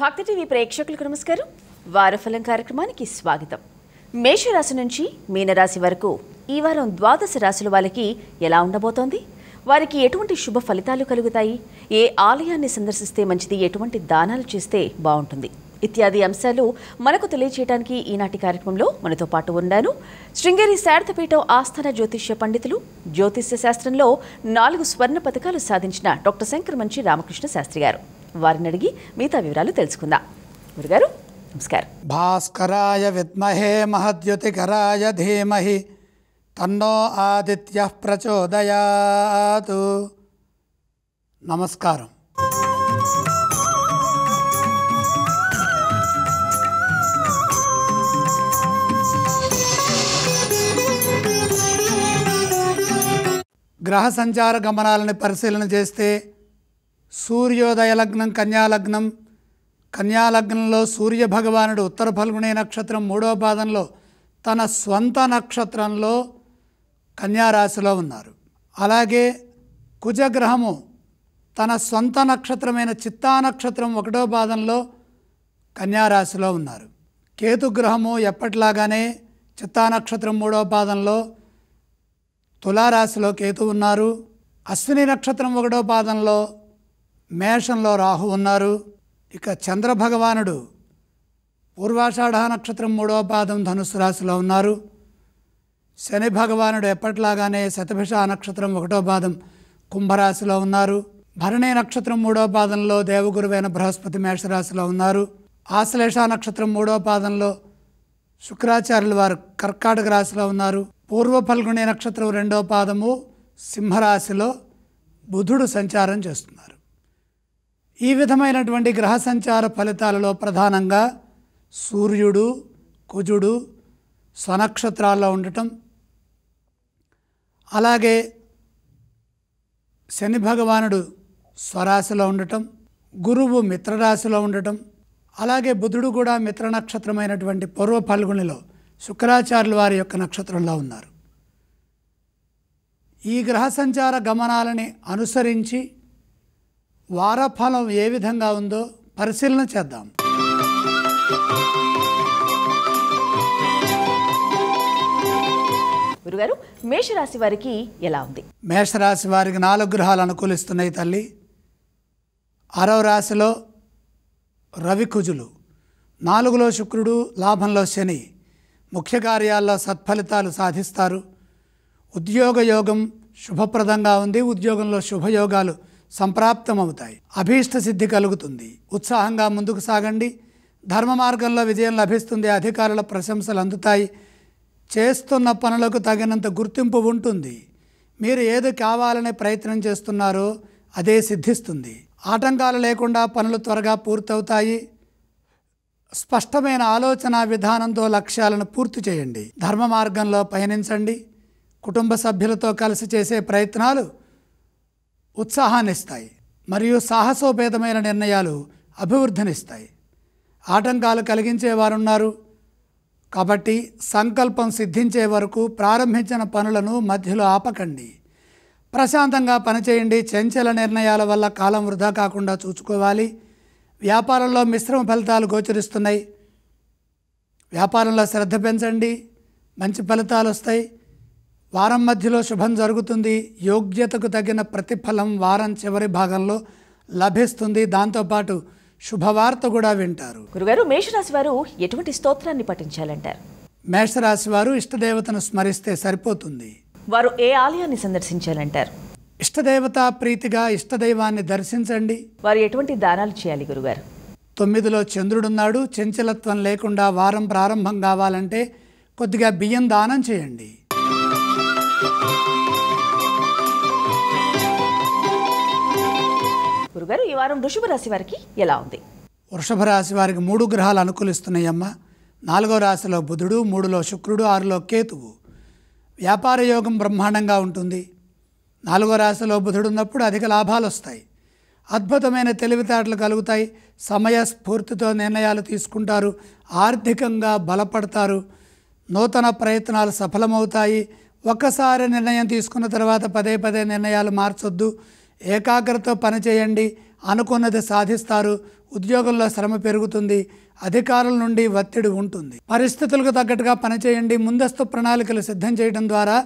భక్తి టీవీ ప్రేక్షకులకు నమస్కారం వారఫలం కార్యక్రమానికి స్వాగతం మేషరాశి నుంచి మీనరాశి వరకు ఈ వారం ద్వాదశ రాశుల వాళ్ళకి ఎలా ఉండబోతోంది వారికి ఎటువంటి శుభ ఫలితాలు కలుగుతాయి ఏ ఆలయాన్ని సందర్శిస్తే మంచిది ఎటువంటి దానాలు చేస్తే బాగుంటుంది ఇత్యాది అంశాలు మనకు తెలియచేయడానికి ఈనాటి కార్యక్రమంలో మనతో పాటు ఉన్నాను శృంగేరి శారదపీఠం ఆస్థాన జ్యోతిష్య పండితులు జ్యోతిష్య శాస్త్రంలో నాలుగు స్వర్ణ పథకాలు సాధించిన డాక్టర్ శంకర్ మంచి రామకృష్ణ శాస్త్రి గారు వారిని అడిగి మిగతా వివరాలు తెలుసుకుందాం గురుగారు నమస్కారం భాస్కరాయ విద్మహే మహద్యుతికరాయ ధీమహి తన్నో ఆదిత్య ప్రచోదయాతు నమస్కారం గ్రహ సంచార గమనాలను పరిశీలన చేస్తే సూర్యోదయ లగ్నం కన్యాలగ్నం కన్యాలగ్నంలో సూర్య భగవానుడు ఉత్తర ఫల్గుణే నక్షత్రం మూడో పాదంలో తన స్వంత నక్షత్రంలో కన్యారాశిలో ఉన్నారు అలాగే కుజగ్రహము తన స్వంత నక్షత్రమైన చిత్తా నక్షత్రం ఒకటో పాదంలో కన్యారాశిలో ఉన్నారు కేతుగ్రహము ఎప్పటిలాగానే చిత్తా నక్షత్రం మూడో పాదంలో తులారాశిలో కేతు ఉన్నారు అశ్విని నక్షత్రం ఒకటో పాదంలో మేషంలో రాహు ఉన్నారు ఇక చంద్రభగవానుడు పూర్వాషాఢ నక్షత్రం మూడవ పాదం ధనుసు రాశిలో ఉన్నారు శని భగవానుడు ఎప్పట్లాగానే శతభిష నక్షత్రం ఒకటో పాదం కుంభరాశిలో ఉన్నారు భరణి నక్షత్రం మూడో పాదంలో దేవగురువైన బృహస్పతి మేషరాశిలో ఉన్నారు ఆశ్లేష నక్షత్రం మూడో పాదంలో శుక్రాచార్యులు వారు కర్కాటక రాశిలో ఉన్నారు పూర్వ ఫల్గుణి నక్షత్రం రెండవ పాదము సింహరాశిలో బుధుడు సంచారం చేస్తున్నారు ఈ విధమైనటువంటి గ్రహ సంచార ఫలితాలలో ప్రధానంగా సూర్యుడు కుజుడు స్వనక్షత్రాల్లో ఉండటం అలాగే శని భగవానుడు స్వరాశిలో ఉండటం గురువు మిత్రరాశిలో ఉండటం అలాగే బుధుడు కూడా మిత్ర నక్షత్రమైనటువంటి పూర్వ పాల్గొనిలో శుక్రాచార్యుల వారి యొక్క నక్షత్రంలో ఉన్నారు ఈ గ్రహ సంచార గమనాలని అనుసరించి వారఫలం ఏ విధంగా ఉందో పరిశీలన చేద్దాం గురుగారు మేషరాశి వారికి ఎలా ఉంది మేషరాశి వారికి నాలుగు గ్రహాలు అనుకూలిస్తున్నాయి తల్లి ఆరవ రాశిలో రవి కుజులు నాలుగులో శుక్రుడు లాభంలో శని ముఖ్య కార్యాల్లో సత్ఫలితాలు సాధిస్తారు ఉద్యోగ యోగం శుభప్రదంగా ఉంది ఉద్యోగంలో శుభయోగాలు సంప్రాప్తమవుతాయి అభీష్ట సిద్ధి కలుగుతుంది ఉత్సాహంగా ముందుకు సాగండి ధర్మ మార్గంలో విజయం లభిస్తుంది అధికారుల ప్రశంసలు అందుతాయి చేస్తున్న పనులకు తగినంత గుర్తింపు ఉంటుంది మీరు ఏది కావాలనే ప్రయత్నం చేస్తున్నారో అదే సిద్ధిస్తుంది ఆటంకాలు లేకుండా పనులు త్వరగా పూర్తవుతాయి స్పష్టమైన ఆలోచన విధానంతో లక్ష్యాలను పూర్తి చేయండి ధర్మ మార్గంలో పయనించండి కుటుంబ సభ్యులతో కలిసి చేసే ప్రయత్నాలు ఉత్సాహాన్నిస్తాయి మరియు సాహసోపేతమైన నిర్ణయాలు అభివృద్ధినిస్తాయి ఆటంకాలు కలిగించే వారున్నారు కాబట్టి సంకల్పం సిద్ధించే వరకు ప్రారంభించిన పనులను మధ్యలో ఆపకండి ప్రశాంతంగా పనిచేయండి చంచల నిర్ణయాల వల్ల కాలం వృధా కాకుండా చూసుకోవాలి వ్యాపారంలో మిశ్రమ ఫలితాలు గోచరిస్తున్నాయి వ్యాపారంలో శ్రద్ధ పెంచండి మంచి ఫలితాలు వస్తాయి వారం మధ్యలో శుభం జరుగుతుంది యోగ్యతకు తగిన ప్రతిఫలం వారం చివరి భాగంలో లభిస్తుంది దాంతోపాటు శుభవార్త కూడా వింటారు గురుగారు మేషరాశి వారు ఎటువంటి స్తోత్రాన్ని పఠించాలంటారు మేషరాశి వారు ఇష్టదేవతను స్మరిస్తే సరిపోతుంది వారు ఏ ఆలయాన్ని సందర్శించాలంటారు ఇష్టదేవత ప్రీతిగా ఇష్టదైవాన్ని దర్శించండి వారు ఎటువంటి దానాలు చేయాలి గురుగారు తొమ్మిదిలో చంద్రుడున్నాడు చంచలత్వం లేకుండా వారం ప్రారంభం కావాలంటే కొద్దిగా బియ్యం దానం చేయండి గారు ఈ వారం వృషభ రాశి వారికి ఎలా ఉంది వృషభ రాశి వారికి మూడు గ్రహాలు అనుకూలిస్తున్నాయమ్మా నాలుగో రాశిలో బుధుడు మూడులో శుక్రుడు ఆరులో కేతువు వ్యాపార యోగం బ్రహ్మాండంగా ఉంటుంది నాలుగో రాశిలో బుధుడు ఉన్నప్పుడు అధిక లాభాలు వస్తాయి అద్భుతమైన తెలివితేటలు కలుగుతాయి సమయస్ఫూర్తితో నిర్ణయాలు తీసుకుంటారు ఆర్థికంగా బలపడతారు నూతన ప్రయత్నాలు సఫలమవుతాయి ఒక్కసారి నిర్ణయం తీసుకున్న తర్వాత పదే పదే నిర్ణయాలు మార్చొద్దు ఏకాగ్రతతో పనిచేయండి అనుకున్నది సాధిస్తారు ఉద్యోగంలో శ్రమ పెరుగుతుంది అధికారుల నుండి ఒత్తిడి ఉంటుంది పరిస్థితులకు తగ్గట్టుగా పనిచేయండి ముందస్తు ప్రణాళికలు సిద్ధం చేయడం ద్వారా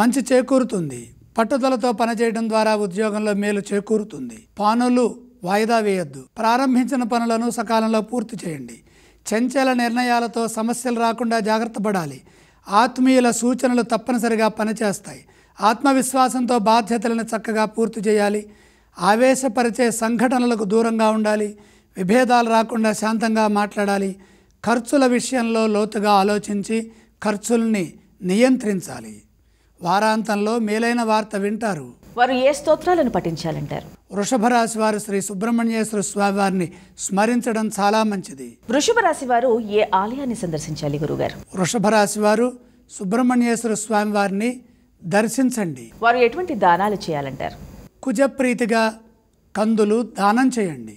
మంచి చేకూరుతుంది పట్టుదలతో పనిచేయడం ద్వారా ఉద్యోగంలో మేలు చేకూరుతుంది పనులు వాయిదా వేయొద్దు ప్రారంభించిన పనులను సకాలంలో పూర్తి చేయండి చంచల నిర్ణయాలతో సమస్యలు రాకుండా జాగ్రత్త పడాలి ఆత్మీయుల సూచనలు తప్పనిసరిగా పనిచేస్తాయి ఆత్మవిశ్వాసంతో బాధ్యతలను చక్కగా పూర్తి చేయాలి ఆవేశపరిచే సంఘటనలకు దూరంగా ఉండాలి విభేదాలు రాకుండా శాంతంగా మాట్లాడాలి ఖర్చుల విషయంలో లోతుగా ఆలోచించి ఖర్చుల్ని నియంత్రించాలి వారాంతంలో మేలైన వార్త వింటారు వారు ఏ స్తోత్రాలను పఠించాలంటారు వృషభ రాశి వారు శ్రీ సుబ్రహ్మణ్యేశ్వర స్వామి వారిని స్మరించడం చాలా మంచిది వృషభ రాశి వారు ఏ ఆలయాన్ని సందర్శించాలి గురుగారు వృషభ రాశి వారు సుబ్రహ్మణ్యేశ్వర స్వామి వారిని దర్శించండి వారు ఎటువంటి దానాలు చేయాలంటారు కుజప్రీతిగా కందులు దానం చేయండి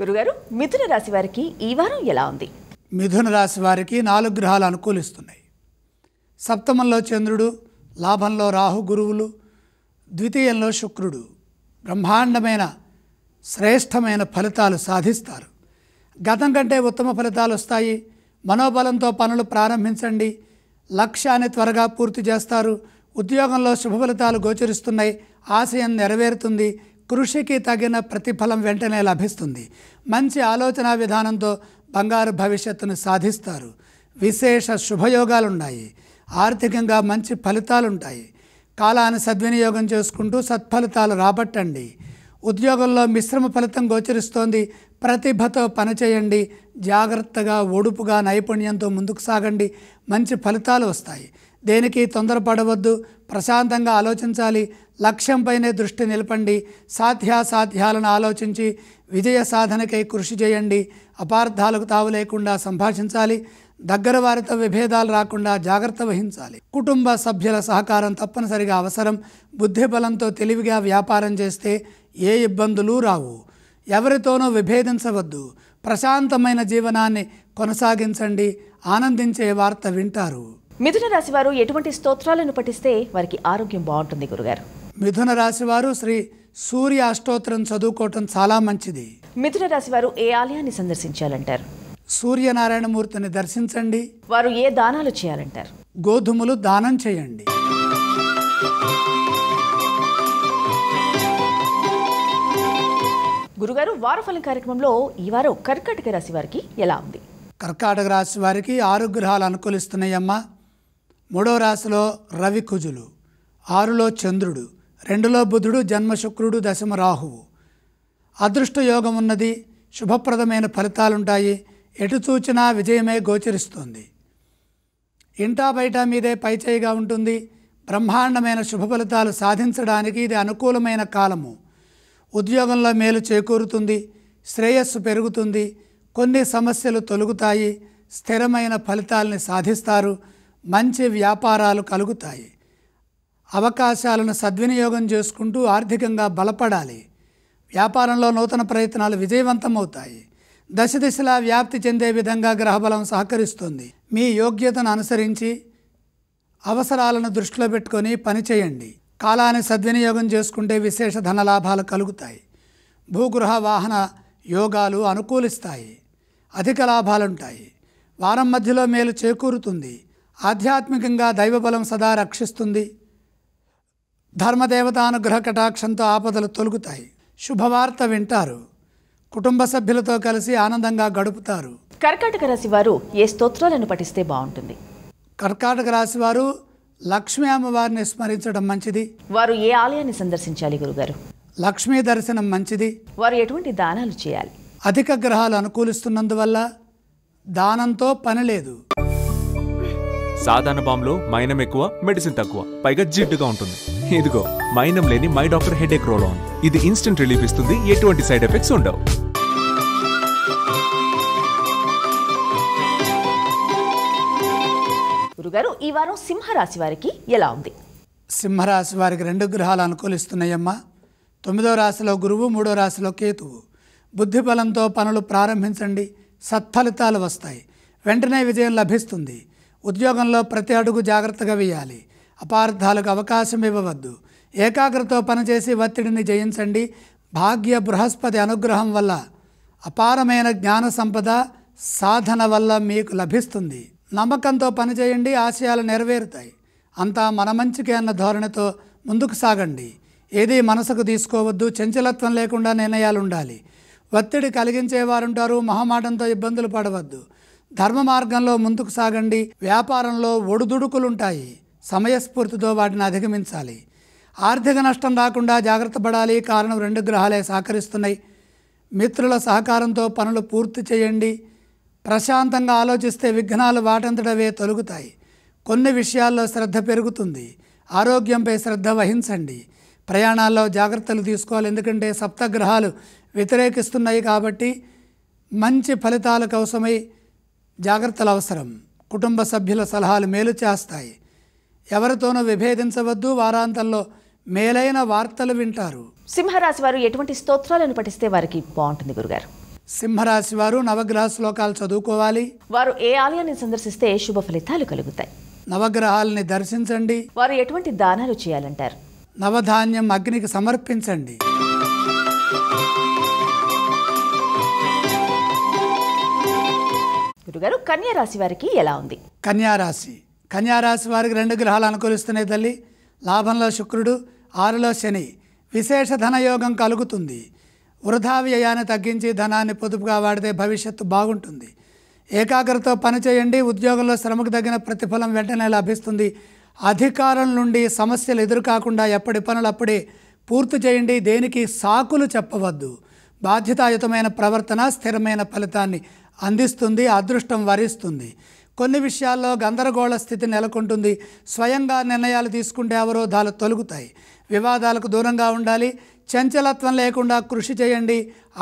గురుగారు మిథున రాశి వారికి ఈ వారం ఎలా ఉంది మిథున రాశి వారికి నాలుగు గ్రహాలు అనుకూలిస్తున్నాయి సప్తమంలో చంద్రుడు లాభంలో రాహు గురువులు ద్వితీయంలో శుక్రుడు బ్రహ్మాండమైన శ్రేష్టమైన ఫలితాలు సాధిస్తారు గతం కంటే ఉత్తమ ఫలితాలు వస్తాయి మనోబలంతో పనులు ప్రారంభించండి లక్ష్యాన్ని త్వరగా పూర్తి చేస్తారు ఉద్యోగంలో శుభ ఫలితాలు గోచరిస్తున్నాయి ఆశయం నెరవేరుతుంది కృషికి తగిన ప్రతిఫలం వెంటనే లభిస్తుంది మంచి ఆలోచన విధానంతో బంగారు భవిష్యత్తును సాధిస్తారు విశేష శుభయోగాలున్నాయి ఆర్థికంగా మంచి ఫలితాలుంటాయి కాలాన్ని సద్వినియోగం చేసుకుంటూ సత్ఫలితాలు రాబట్టండి ఉద్యోగంలో మిశ్రమ ఫలితం గోచరిస్తోంది ప్రతిభతో పనిచేయండి జాగ్రత్తగా ఒడుపుగా నైపుణ్యంతో ముందుకు సాగండి మంచి ఫలితాలు వస్తాయి దేనికి తొందరపడవద్దు ప్రశాంతంగా ఆలోచించాలి లక్ష్యంపైనే దృష్టి నిలపండి సాధ్యాసాధ్యాలను ఆలోచించి విజయ సాధనకై కృషి చేయండి అపార్థాలకు తావు లేకుండా సంభాషించాలి దగ్గర వారితో విభేదాలు రాకుండా జాగ్రత్త వహించాలి కుటుంబ సభ్యుల సహకారం తప్పనిసరిగా అవసరం బుద్ధిబలంతో తెలివిగా వ్యాపారం చేస్తే ఏ ఇబ్బందులు రావు ఎవరితోనూ విభేదించవద్దు ప్రశాంతమైన జీవనాన్ని కొనసాగించండి ఆనందించే వార్త వింటారు మిథున రాశి వారు ఎటువంటి స్తోత్రాలను పఠిస్తే వారికి ఆరోగ్యం బాగుంటుంది గురుగారు మిథున రాశి వారు శ్రీ సూర్య అష్టోత్తరం చదువుకోవటం చాలా మంచిది మిథున రాశి వారు ఏ ఆలయాన్ని సందర్శించాలంటారు సూర్యనారాయణమూర్తిని దర్శించండి వారు ఏ దానాలు చేయాలంటారు గోధుమలు దానం చేయండి గురుగారు ఫలం కార్యక్రమంలో ఈ వారం కర్కాటక రాశి వారికి ఎలా ఉంది కర్కాటక రాశి వారికి ఆరు గ్రహాలు అనుకూలిస్తున్నాయమ్మా మూడో రాశిలో రవి కుజులు ఆరులో చంద్రుడు రెండులో బుధుడు జన్మశుక్రుడు దశమ రాహువు అదృష్ట యోగం ఉన్నది శుభప్రదమైన ఫలితాలుంటాయి ఎటు చూచినా విజయమే గోచరిస్తుంది ఇంటా బయట మీదే పైచేయిగా ఉంటుంది బ్రహ్మాండమైన శుభ ఫలితాలు సాధించడానికి ఇది అనుకూలమైన కాలము ఉద్యోగంలో మేలు చేకూరుతుంది శ్రేయస్సు పెరుగుతుంది కొన్ని సమస్యలు తొలుగుతాయి స్థిరమైన ఫలితాలని సాధిస్తారు మంచి వ్యాపారాలు కలుగుతాయి అవకాశాలను సద్వినియోగం చేసుకుంటూ ఆర్థికంగా బలపడాలి వ్యాపారంలో నూతన ప్రయత్నాలు విజయవంతమవుతాయి దశ దిశలా వ్యాప్తి చెందే విధంగా గ్రహబలం సహకరిస్తుంది మీ యోగ్యతను అనుసరించి అవసరాలను దృష్టిలో పెట్టుకొని పనిచేయండి కాలాన్ని సద్వినియోగం చేసుకుంటే విశేష ధనలాభాలు కలుగుతాయి భూగృహ వాహన యోగాలు అనుకూలిస్తాయి అధిక లాభాలుంటాయి వారం మధ్యలో మేలు చేకూరుతుంది ఆధ్యాత్మికంగా దైవబలం సదా రక్షిస్తుంది ధర్మదేవతానుగ్రహ కటాక్షంతో ఆపదలు తొలుగుతాయి శుభవార్త వింటారు కుటుంబ సభ్యులతో కలిసి ఆనందంగా గడుపుతారు కర్కాటక రాశి వారు ఏ స్తోత్రాలను పఠిస్తే బాగుంటుంది కర్కాటక రాశి వారు లక్ష్మీ అమ్మవారిని స్మరించడం మంచిది వారు ఏ ఆలయాన్ని సందర్శించాలి గురుగారు లక్ష్మీ దర్శనం మంచిది వారు ఎటువంటి దానాలు చేయాలి అధిక గ్రహాలు అనుకూలిస్తున్నందువల్ల దానంతో పని లేదు సాధారణ బాంబులో మైనం ఎక్కువ మెడిసిన్ తక్కువ పైగా జిడ్డుగా ఉంటుంది ఇదిగో మైనం లేని మై డాక్టర్ ఎక్ రోల్ ఇది ఇన్స్టెంట్ రిలీఫ్ ఇస్తుంది ఎటువంటి సైడ్ ఎఫెక్ట్స్ ఉండవు గారు ఈ వారం సింహరాశి వారికి ఎలా ఉంది సింహరాశి వారికి రెండు గ్రహాలు అనుకూలిస్తున్నాయమ్మా తొమ్మిదో రాశిలో గురువు మూడో రాశిలో కేతువు బుద్ధి బలంతో పనులు ప్రారంభించండి సత్ఫలితాలు వస్తాయి వెంటనే విజయం లభిస్తుంది ఉద్యోగంలో ప్రతి అడుగు జాగ్రత్తగా వేయాలి అపార్థాలకు అవకాశం ఇవ్వవద్దు ఏకాగ్రతతో పనిచేసి ఒత్తిడిని జయించండి భాగ్య బృహస్పతి అనుగ్రహం వల్ల అపారమైన జ్ఞాన సంపద సాధన వల్ల మీకు లభిస్తుంది నమ్మకంతో పనిచేయండి ఆశయాలు నెరవేరుతాయి అంతా మన మంచికే అన్న ధోరణితో ముందుకు సాగండి ఏది మనసుకు తీసుకోవద్దు చంచలత్వం లేకుండా నిర్ణయాలు ఉండాలి ఒత్తిడి కలిగించే వారుంటారు మహమాటంతో ఇబ్బందులు పడవద్దు ధర్మ మార్గంలో ముందుకు సాగండి వ్యాపారంలో ఒడుదుడుకులుంటాయి సమయస్ఫూర్తితో వాటిని అధిగమించాలి ఆర్థిక నష్టం రాకుండా జాగ్రత్త పడాలి కారణం రెండు గ్రహాలే సహకరిస్తున్నాయి మిత్రుల సహకారంతో పనులు పూర్తి చేయండి ప్రశాంతంగా ఆలోచిస్తే విఘ్నాలు వాటంతటవే తొలుగుతాయి కొన్ని విషయాల్లో శ్రద్ధ పెరుగుతుంది ఆరోగ్యంపై శ్రద్ధ వహించండి ప్రయాణాల్లో జాగ్రత్తలు తీసుకోవాలి ఎందుకంటే సప్తగ్రహాలు వ్యతిరేకిస్తున్నాయి కాబట్టి మంచి ఫలితాల కోసమై జాగ్రత్తలు అవసరం కుటుంబ సభ్యుల సలహాలు మేలు చేస్తాయి ఎవరితోనూ విభేదించవద్దు వారాంతంలో మేలైన వార్తలు వింటారు సింహరాశి వారు ఎటువంటి స్తోత్రాలను పఠిస్తే వారికి బాగుంటుంది గురుగారు సింహరాశి వారు నవగ్రహ శ్లోకాలు చదువుకోవాలి వారు ఏ ఆలయాన్ని సందర్శిస్తే శుభ ఫలితాలు కలుగుతాయి నవగ్రహాలని దర్శించండి వారు ఎటువంటి దానాలు చేయాలంటారు నవధాన్యం అగ్నికి సమర్పించండి గురుగారు కన్యా రాశి వారికి ఎలా ఉంది కన్యా రాశి కన్యా రాశి వారికి రెండు గ్రహాలు అనుకూలిస్తున్నాయి తల్లి లాభంలో శుక్రుడు ఆరులో శని విశేష ధనయోగం కలుగుతుంది వృధా వ్యయాన్ని తగ్గించి ధనాన్ని పొదుపుగా వాడితే భవిష్యత్తు బాగుంటుంది ఏకాగ్రత పనిచేయండి ఉద్యోగంలో శ్రమకు తగిన ప్రతిఫలం వెంటనే లభిస్తుంది అధికారం నుండి సమస్యలు ఎదురుకాకుండా ఎప్పటి పనులు అప్పుడే పూర్తి చేయండి దేనికి సాకులు చెప్పవద్దు బాధ్యతాయుతమైన ప్రవర్తన స్థిరమైన ఫలితాన్ని అందిస్తుంది అదృష్టం వరిస్తుంది కొన్ని విషయాల్లో గందరగోళ స్థితి నెలకొంటుంది స్వయంగా నిర్ణయాలు తీసుకుంటే అవరోధాలు తొలుగుతాయి వివాదాలకు దూరంగా ఉండాలి చంచలత్వం లేకుండా కృషి చేయండి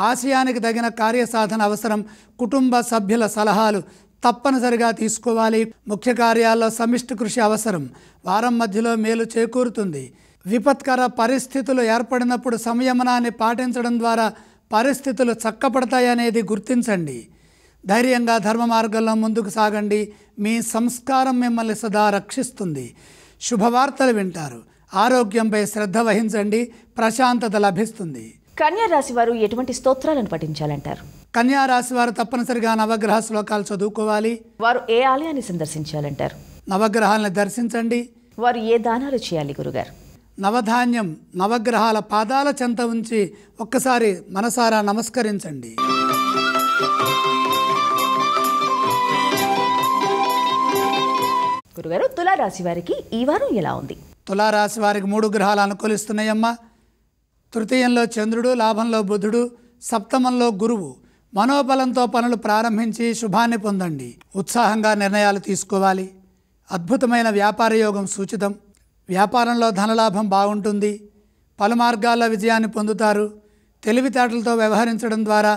ఆశయానికి తగిన కార్యసాధన అవసరం కుటుంబ సభ్యుల సలహాలు తప్పనిసరిగా తీసుకోవాలి ముఖ్య కార్యాల్లో సమిష్టి కృషి అవసరం వారం మధ్యలో మేలు చేకూరుతుంది విపత్కర పరిస్థితులు ఏర్పడినప్పుడు సంయమనాన్ని పాటించడం ద్వారా పరిస్థితులు చక్కపడతాయనేది గుర్తించండి ధైర్యంగా ధర్మ మార్గంలో ముందుకు సాగండి మీ సంస్కారం మిమ్మల్ని సదా రక్షిస్తుంది శుభవార్తలు వింటారు ఆరోగ్యంపై శ్రద్ధ వహించండి ప్రశాంతత లభిస్తుంది రాశి వారు ఎటువంటి స్తోత్రాలను పఠించాలంటారు రాశి వారు తప్పనిసరిగా నవగ్రహ శ్లోకాలు చదువుకోవాలి వారు ఏ ఆలయాన్ని సందర్శించాలంటారు నవగ్రహాలను దర్శించండి వారు ఏ దానాలు చేయాలి గురుగారు నవధాన్యం నవగ్రహాల పాదాల చెంత ఉంచి ఒక్కసారి మనసారా నమస్కరించండి గురుగారు తులారాశి వారికి ఈ వారం ఎలా ఉంది తులారాశి వారికి మూడు గ్రహాలు అనుకూలిస్తున్నాయమ్మా తృతీయంలో చంద్రుడు లాభంలో బుధుడు సప్తమంలో గురువు మనోబలంతో పనులు ప్రారంభించి శుభాన్ని పొందండి ఉత్సాహంగా నిర్ణయాలు తీసుకోవాలి అద్భుతమైన వ్యాపార యోగం సూచితం వ్యాపారంలో ధనలాభం బాగుంటుంది పలు మార్గాల్లో విజయాన్ని పొందుతారు తెలివితేటలతో వ్యవహరించడం ద్వారా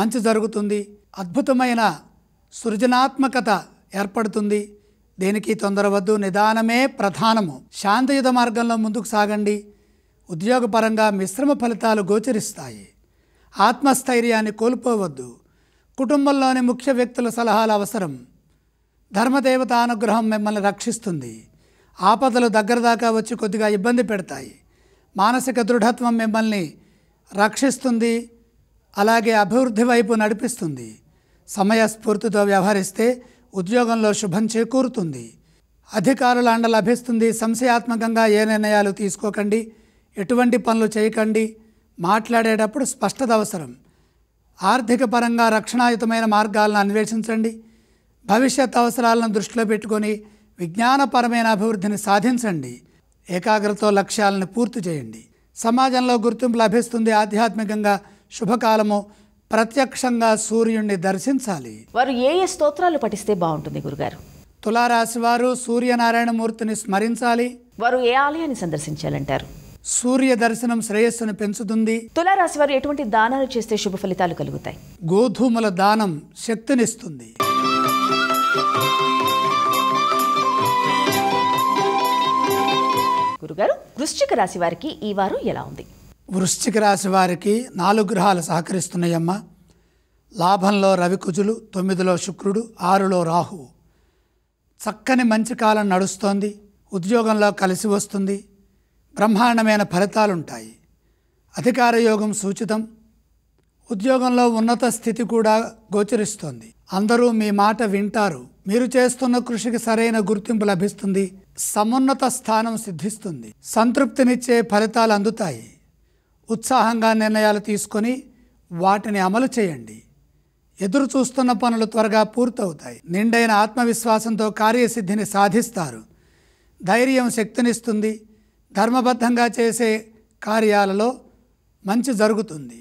మంచి జరుగుతుంది అద్భుతమైన సృజనాత్మకత ఏర్పడుతుంది దేనికి తొందరవద్దు నిదానమే ప్రధానము శాంతియుత మార్గంలో ముందుకు సాగండి ఉద్యోగపరంగా మిశ్రమ ఫలితాలు గోచరిస్తాయి ఆత్మస్థైర్యాన్ని కోల్పోవద్దు కుటుంబంలోని ముఖ్య వ్యక్తుల సలహాలు అవసరం ధర్మదేవత అనుగ్రహం మిమ్మల్ని రక్షిస్తుంది ఆపదలు దగ్గర దాకా వచ్చి కొద్దిగా ఇబ్బంది పెడతాయి మానసిక దృఢత్వం మిమ్మల్ని రక్షిస్తుంది అలాగే అభివృద్ధి వైపు నడిపిస్తుంది సమయస్ఫూర్తితో వ్యవహరిస్తే ఉద్యోగంలో శుభం చేకూరుతుంది అధికారుల అండ లభిస్తుంది సంశయాత్మకంగా ఏ నిర్ణయాలు తీసుకోకండి ఎటువంటి పనులు చేయకండి మాట్లాడేటప్పుడు స్పష్టత అవసరం ఆర్థిక పరంగా రక్షణాయుతమైన మార్గాలను అన్వేషించండి భవిష్యత్ అవసరాలను దృష్టిలో పెట్టుకొని విజ్ఞానపరమైన అభివృద్ధిని సాధించండి ఏకాగ్రతతో లక్ష్యాలను పూర్తి చేయండి సమాజంలో గుర్తింపు లభిస్తుంది ఆధ్యాత్మికంగా శుభకాలము ప్రత్యక్షంగా సూర్యుడిని దర్శించాలి వారు ఏ ఏ స్తోత్రాలు పఠిస్తే బాగుంటుంది గురుగారు తులారాశి వారు సూర్యనారాయణమూర్తిని స్మరించాలి వారు ఏ ఆలయాన్ని సందర్శించాలంటారు సూర్య దర్శనం శ్రేయస్సును పెంచుతుంది తులారాశి వారు ఎటువంటి దానాలు చేస్తే శుభ ఫలితాలు కలుగుతాయి గోధుమల దానం శక్తినిస్తుంది గురుగారు వృశ్చిక రాశి వారికి ఈ వారం ఎలా ఉంది వృశ్చిక రాశి వారికి నాలుగు గ్రహాలు సహకరిస్తున్నాయమ్మ లాభంలో రవికుజులు తొమ్మిదిలో శుక్రుడు ఆరులో రాహువు చక్కని మంచి కాలం నడుస్తోంది ఉద్యోగంలో కలిసి వస్తుంది బ్రహ్మాండమైన ఫలితాలుంటాయి అధికార యోగం సూచితం ఉద్యోగంలో ఉన్నత స్థితి కూడా గోచరిస్తోంది అందరూ మీ మాట వింటారు మీరు చేస్తున్న కృషికి సరైన గుర్తింపు లభిస్తుంది సమున్నత స్థానం సిద్ధిస్తుంది సంతృప్తినిచ్చే ఫలితాలు అందుతాయి ఉత్సాహంగా నిర్ణయాలు తీసుకొని వాటిని అమలు చేయండి ఎదురు చూస్తున్న పనులు త్వరగా పూర్తవుతాయి నిండైన ఆత్మవిశ్వాసంతో కార్యసిద్ధిని సాధిస్తారు ధైర్యం శక్తినిస్తుంది ధర్మబద్ధంగా చేసే కార్యాలలో మంచి జరుగుతుంది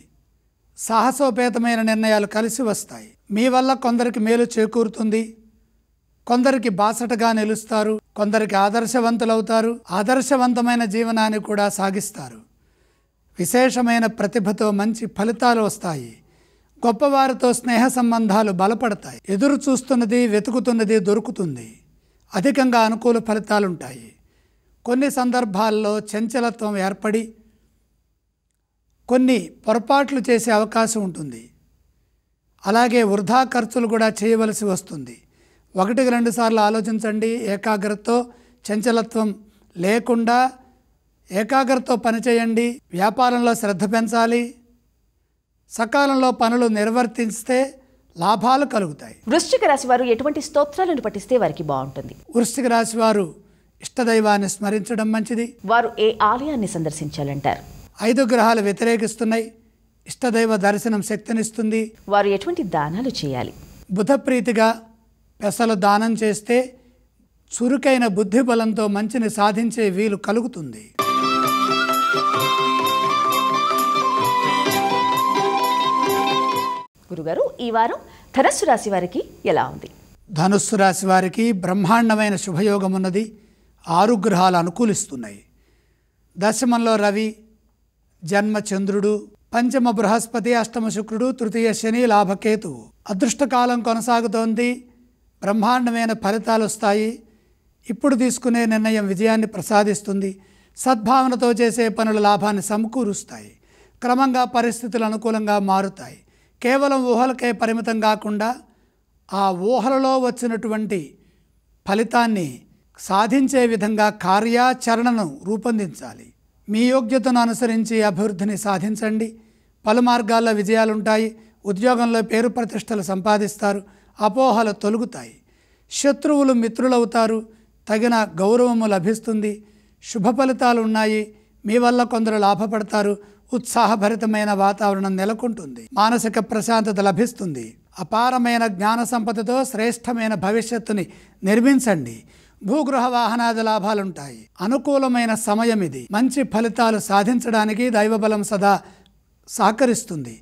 సాహసోపేతమైన నిర్ణయాలు కలిసి వస్తాయి మీ వల్ల కొందరికి మేలు చేకూరుతుంది కొందరికి బాసటగా నిలుస్తారు కొందరికి ఆదర్శవంతులవుతారు ఆదర్శవంతమైన జీవనాన్ని కూడా సాగిస్తారు విశేషమైన ప్రతిభతో మంచి ఫలితాలు వస్తాయి గొప్పవారితో స్నేహ సంబంధాలు బలపడతాయి ఎదురు చూస్తున్నది వెతుకుతున్నది దొరుకుతుంది అధికంగా అనుకూల ఫలితాలుంటాయి కొన్ని సందర్భాల్లో చంచలత్వం ఏర్పడి కొన్ని పొరపాట్లు చేసే అవకాశం ఉంటుంది అలాగే వృధా ఖర్చులు కూడా చేయవలసి వస్తుంది ఒకటికి రెండుసార్లు ఆలోచించండి ఏకాగ్రతతో చంచలత్వం లేకుండా ఏకాగ్రతతో పనిచేయండి వ్యాపారంలో శ్రద్ధ పెంచాలి సకాలంలో పనులు నిర్వర్తిస్తే లాభాలు కలుగుతాయి వృశ్చిక రాశి వారు ఎటువంటి స్తోత్రాలను పఠిస్తే వారికి బాగుంటుంది వృశ్చిక రాశి వారు ఇష్టదైవాన్ని స్మరించడం మంచిది వారు ఏ ఆలయాన్ని సందర్శించాలంటారు ఐదు గ్రహాలు వ్యతిరేకిస్తున్నాయి ఇష్టదైవ దర్శనం శక్తినిస్తుంది వారు ఎటువంటి దానాలు చేయాలి బుధప్రీతిగా పెసలు దానం చేస్తే చురుకైన బుద్ధి బలంతో మంచిని సాధించే వీలు కలుగుతుంది గురుగారు ఈ వారం ధనస్సు రాశి వారికి ఎలా ఉంది ధనుస్సు రాశి వారికి బ్రహ్మాండమైన శుభయోగం ఉన్నది ఆరు గ్రహాలు అనుకూలిస్తున్నాయి దశమంలో రవి జన్మ చంద్రుడు పంచమ బృహస్పతి అష్టమ శుక్రుడు తృతీయ శని లాభకేతువు అదృష్టకాలం కొనసాగుతోంది బ్రహ్మాండమైన ఫలితాలు వస్తాయి ఇప్పుడు తీసుకునే నిర్ణయం విజయాన్ని ప్రసాదిస్తుంది సద్భావనతో చేసే పనుల లాభాన్ని సమకూరుస్తాయి క్రమంగా పరిస్థితులు అనుకూలంగా మారుతాయి కేవలం ఊహలకే పరిమితం కాకుండా ఆ ఊహలలో వచ్చినటువంటి ఫలితాన్ని సాధించే విధంగా కార్యాచరణను రూపొందించాలి మీ యోగ్యతను అనుసరించి అభివృద్ధిని సాధించండి పలు మార్గాల్లో విజయాలుంటాయి ఉద్యోగంలో పేరు ప్రతిష్టలు సంపాదిస్తారు అపోహలు తొలుగుతాయి శత్రువులు మిత్రులవుతారు తగిన గౌరవము లభిస్తుంది శుభ ఫలితాలు ఉన్నాయి మీ వల్ల కొందరు లాభపడతారు ఉత్సాహభరితమైన వాతావరణం నెలకొంటుంది మానసిక ప్రశాంతత లభిస్తుంది అపారమైన జ్ఞాన సంపదతో శ్రేష్టమైన భవిష్యత్తుని నిర్మించండి భూగృహ వాహనాది లాభాలుంటాయి అనుకూలమైన సమయం ఇది మంచి ఫలితాలు సాధించడానికి దైవబలం సదా సహకరిస్తుంది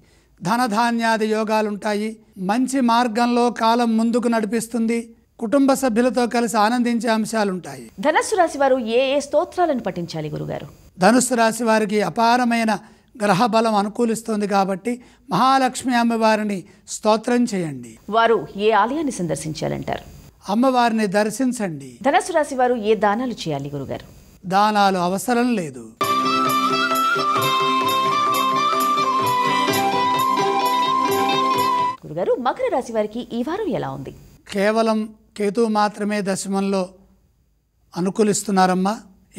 ధనధాన్యాది యోగాలుంటాయి మంచి మార్గంలో కాలం ముందుకు నడిపిస్తుంది కుటుంబ సభ్యులతో కలిసి ఆనందించే అంశాలుంటాయి ధనుసు రాశి వారు ఏ ఏ స్తోత్రాలను పఠించాలి గురుగారు ధనుసు రాశి వారికి అపారమైన గ్రహ బలం అనుకూలిస్తుంది కాబట్టి మహాలక్ష్మి అమ్మవారిని స్తోత్రం చేయండి వారు ఏ ఆలయాన్ని సందర్శించాలంటారు అమ్మవారిని దర్శించండి ధనసు రాశి వారు ఏ దానాలు చేయాలి గురుగారు దానాలు అవసరం లేదు గురుగారు మకర రాశి వారికి ఈ వారం ఎలా ఉంది కేవలం కేతు మాత్రమే దశమంలో అనుకూలిస్తున్నారమ్మా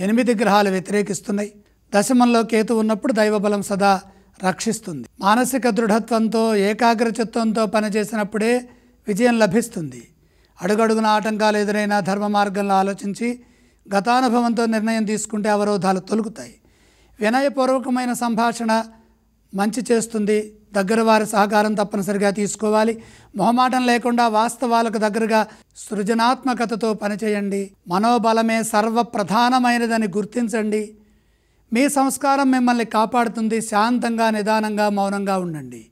ఎనిమిది గ్రహాలు వ్యతిరేకిస్తున్నాయి దశమంలో కేతు ఉన్నప్పుడు దైవబలం సదా రక్షిస్తుంది మానసిక దృఢత్వంతో ఏకాగ్రచిత్వంతో పనిచేసినప్పుడే విజయం లభిస్తుంది అడుగడుగున ఆటంకాలు ఎదురైనా ధర్మ మార్గంలో ఆలోచించి గతానుభవంతో నిర్ణయం తీసుకుంటే అవరోధాలు తొలుగుతాయి వినయపూర్వకమైన సంభాషణ మంచి చేస్తుంది దగ్గర వారి సహకారం తప్పనిసరిగా తీసుకోవాలి మొహమాటం లేకుండా వాస్తవాలకు దగ్గరగా సృజనాత్మకతతో పనిచేయండి మనోబలమే సర్వప్రధానమైనదని గుర్తించండి మీ సంస్కారం మిమ్మల్ని కాపాడుతుంది శాంతంగా నిదానంగా మౌనంగా ఉండండి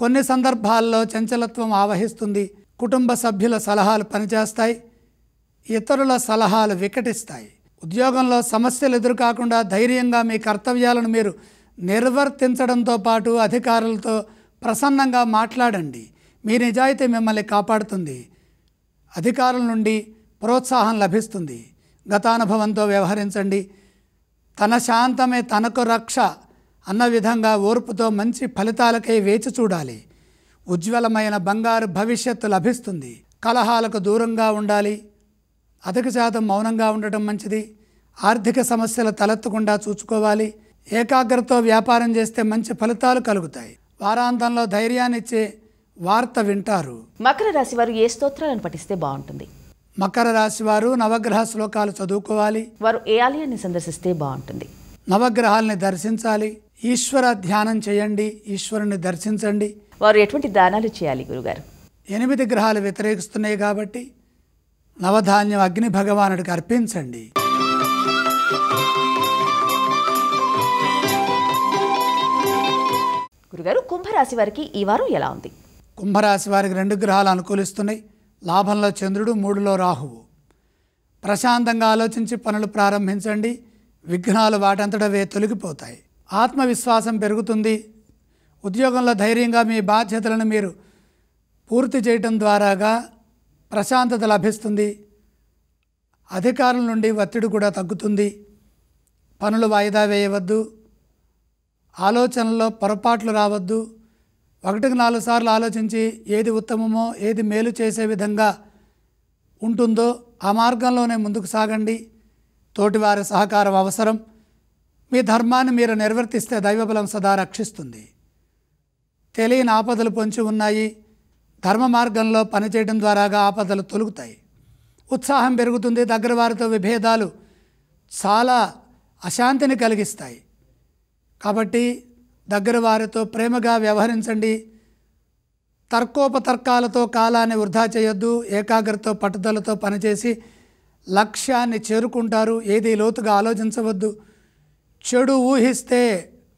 కొన్ని సందర్భాల్లో చంచలత్వం ఆవహిస్తుంది కుటుంబ సభ్యుల సలహాలు పనిచేస్తాయి ఇతరుల సలహాలు వికటిస్తాయి ఉద్యోగంలో సమస్యలు ఎదురుకాకుండా ధైర్యంగా మీ కర్తవ్యాలను మీరు నిర్వర్తించడంతో పాటు అధికారులతో ప్రసన్నంగా మాట్లాడండి మీ నిజాయితీ మిమ్మల్ని కాపాడుతుంది అధికారుల నుండి ప్రోత్సాహం లభిస్తుంది గతానుభవంతో వ్యవహరించండి తన శాంతమే తనకు రక్ష అన్న విధంగా ఓర్పుతో మంచి ఫలితాలకై వేచి చూడాలి ఉజ్వలమైన బంగారు భవిష్యత్తు లభిస్తుంది కలహాలకు దూరంగా ఉండాలి అధిక శాతం మౌనంగా ఉండటం మంచిది ఆర్థిక సమస్యలు తలెత్తకుండా చూసుకోవాలి ఏకాగ్రతతో వ్యాపారం చేస్తే మంచి ఫలితాలు కలుగుతాయి వారాంతంలో ధైర్యాన్నిచ్చే వార్త వింటారు మకర రాశి వారు ఏ స్తోత్రాలను పఠిస్తే బాగుంటుంది మకర రాశి వారు నవగ్రహ శ్లోకాలు చదువుకోవాలి వారు ఏ ఆలయాన్ని సందర్శిస్తే బాగుంటుంది నవగ్రహాలని దర్శించాలి ఈశ్వర ధ్యానం చేయండి ఈశ్వరుని దర్శించండి వారు ఎటువంటి దానాలు చేయాలి గురుగారు ఎనిమిది గ్రహాలు వ్యతిరేకిస్తున్నాయి కాబట్టి నవధాన్యం అగ్ని భగవానుడికి అర్పించండి గురుగారు కుంభరాశి వారికి ఈ వారం ఎలా ఉంది కుంభరాశి వారికి రెండు గ్రహాలు అనుకూలిస్తున్నాయి లాభంలో చంద్రుడు మూడులో రాహువు ప్రశాంతంగా ఆలోచించి పనులు ప్రారంభించండి విఘ్నాలు వాటంతటవే తొలగిపోతాయి ఆత్మవిశ్వాసం పెరుగుతుంది ఉద్యోగంలో ధైర్యంగా మీ బాధ్యతలను మీరు పూర్తి చేయటం ద్వారాగా ప్రశాంతత లభిస్తుంది అధికారుల నుండి ఒత్తిడి కూడా తగ్గుతుంది పనులు వాయిదా వేయవద్దు ఆలోచనల్లో పొరపాట్లు రావద్దు ఒకటికి నాలుగు సార్లు ఆలోచించి ఏది ఉత్తమమో ఏది మేలు చేసే విధంగా ఉంటుందో ఆ మార్గంలోనే ముందుకు సాగండి తోటివారి సహకారం అవసరం మీ ధర్మాన్ని మీరు నిర్వర్తిస్తే దైవబలం సదా రక్షిస్తుంది తెలియని ఆపదలు పొంచి ఉన్నాయి ధర్మ మార్గంలో పనిచేయడం ద్వారాగా ఆపదలు తొలుగుతాయి ఉత్సాహం పెరుగుతుంది దగ్గర వారితో విభేదాలు చాలా అశాంతిని కలిగిస్తాయి కాబట్టి దగ్గర వారితో ప్రేమగా వ్యవహరించండి తర్కోపతర్కాలతో కాలాన్ని వృధా చేయొద్దు ఏకాగ్రత పట్టుదలతో పనిచేసి లక్ష్యాన్ని చేరుకుంటారు ఏది లోతుగా ఆలోచించవద్దు చెడు ఊహిస్తే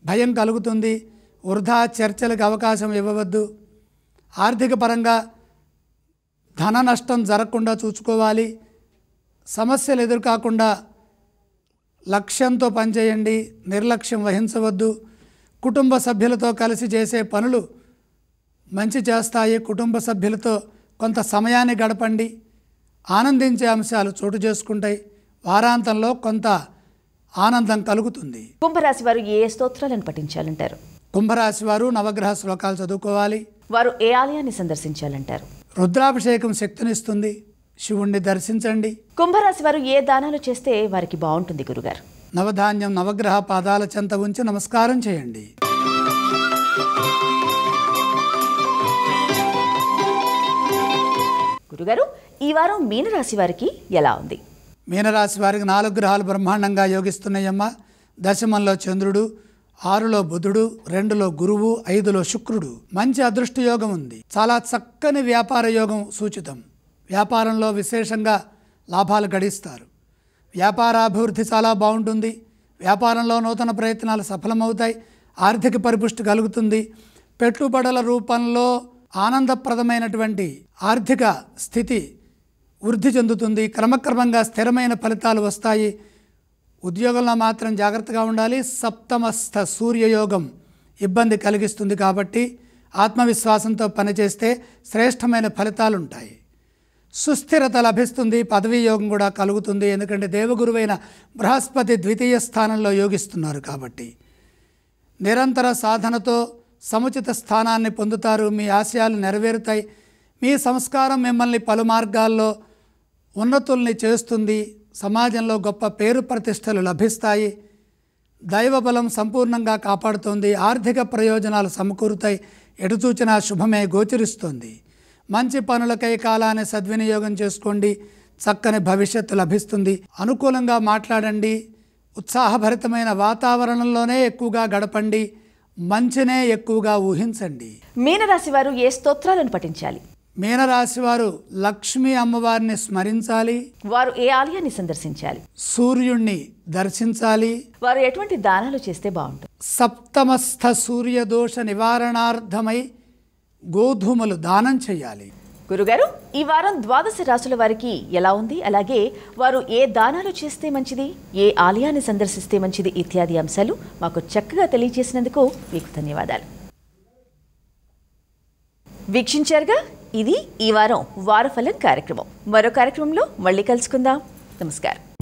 భయం కలుగుతుంది వృధా చర్చలకు అవకాశం ఇవ్వవద్దు ఆర్థిక పరంగా ధన నష్టం జరగకుండా చూసుకోవాలి సమస్యలు ఎదురుకాకుండా లక్ష్యంతో పనిచేయండి నిర్లక్ష్యం వహించవద్దు కుటుంబ సభ్యులతో కలిసి చేసే పనులు మంచి చేస్తాయి కుటుంబ సభ్యులతో కొంత సమయాన్ని గడపండి ఆనందించే అంశాలు చోటు చేసుకుంటాయి వారాంతంలో కొంత ఆనందం కలుగుతుంది కుంభరాశి వారు ఏ స్తోత్రాలను పఠించాలంటారు కుంభరాశి వారు నవగ్రహ శ్లోకాలు చదువుకోవాలి వారు ఏ ఆలయాన్ని సందర్శించాలంటారు రుద్రాభిషేకం శక్తినిస్తుంది శివుణ్ణి దర్శించండి కుంభరాశి వారు ఏ దానాలు చేస్తే వారికి బాగుంటుంది గురుగారు నవధాన్యం నవగ్రహ పాదాల చెంత ఉంచి నమస్కారం చేయండి గురుగారు ఈ వారం మీనరాశి వారికి ఎలా ఉంది మీనరాశి వారికి నాలుగు గ్రహాలు బ్రహ్మాండంగా యోగిస్తున్నాయమ్మ దశమంలో చంద్రుడు ఆరులో బుధుడు రెండులో గురువు ఐదులో శుక్రుడు మంచి అదృష్ట యోగం ఉంది చాలా చక్కని వ్యాపార యోగం సూచితం వ్యాపారంలో విశేషంగా లాభాలు గడిస్తారు వ్యాపార అభివృద్ధి చాలా బాగుంటుంది వ్యాపారంలో నూతన ప్రయత్నాలు సఫలమవుతాయి ఆర్థిక పరిపుష్టి కలుగుతుంది పెట్టుబడుల రూపంలో ఆనందప్రదమైనటువంటి ఆర్థిక స్థితి వృద్ధి చెందుతుంది క్రమక్రమంగా స్థిరమైన ఫలితాలు వస్తాయి ఉద్యోగంలో మాత్రం జాగ్రత్తగా ఉండాలి సప్తమస్థ సూర్యయోగం ఇబ్బంది కలిగిస్తుంది కాబట్టి ఆత్మవిశ్వాసంతో పనిచేస్తే శ్రేష్టమైన ఫలితాలుంటాయి సుస్థిరత లభిస్తుంది పదవీ యోగం కూడా కలుగుతుంది ఎందుకంటే దేవగురువైన బృహస్పతి ద్వితీయ స్థానంలో యోగిస్తున్నారు కాబట్టి నిరంతర సాధనతో సముచిత స్థానాన్ని పొందుతారు మీ ఆశయాలు నెరవేరుతాయి మీ సంస్కారం మిమ్మల్ని పలు మార్గాల్లో ఉన్నతుల్ని చేస్తుంది సమాజంలో గొప్ప పేరు ప్రతిష్టలు లభిస్తాయి దైవబలం సంపూర్ణంగా కాపాడుతుంది ఆర్థిక ప్రయోజనాలు సమకూరుతాయి ఎటుచూచిన శుభమే గోచరిస్తుంది మంచి పనులకై కాలాన్ని సద్వినియోగం చేసుకోండి చక్కని భవిష్యత్తు లభిస్తుంది అనుకూలంగా మాట్లాడండి ఉత్సాహభరితమైన వాతావరణంలోనే ఎక్కువగా గడపండి మంచినే ఎక్కువగా ఊహించండి మీనరాశి వారు ఏ స్తోత్రాలను పఠించాలి మీనరాశి వారు లక్ష్మి అమ్మవారిని స్మరించాలి వారు ఏ ఆలయాన్ని సందర్శించాలి సూర్యుణ్ణి దర్శించాలి వారు ఎటువంటి దానాలు చేస్తే బాగుంటుంది సప్తమస్థ సూర్యదోష నివారణార్థమై గోధుమలు దానం చేయాలి గురుగారు ఈ వారం ద్వాదశ రాసుల వారికి ఎలా ఉంది అలాగే వారు ఏ దానాలు చేస్తే మంచిది ఏ ఆలయాన్ని సందర్శిస్తే మంచిది ఇత్యాది అంశాలు మాకు చక్కగా తెలియజేసినందుకు మీకు ధన్యవాదాలు వీక్షించారుగా ఇది ఈ వారం వారఫలం కార్యక్రమం మరో కార్యక్రమంలో మళ్ళీ కలుసుకుందాం నమస్కారం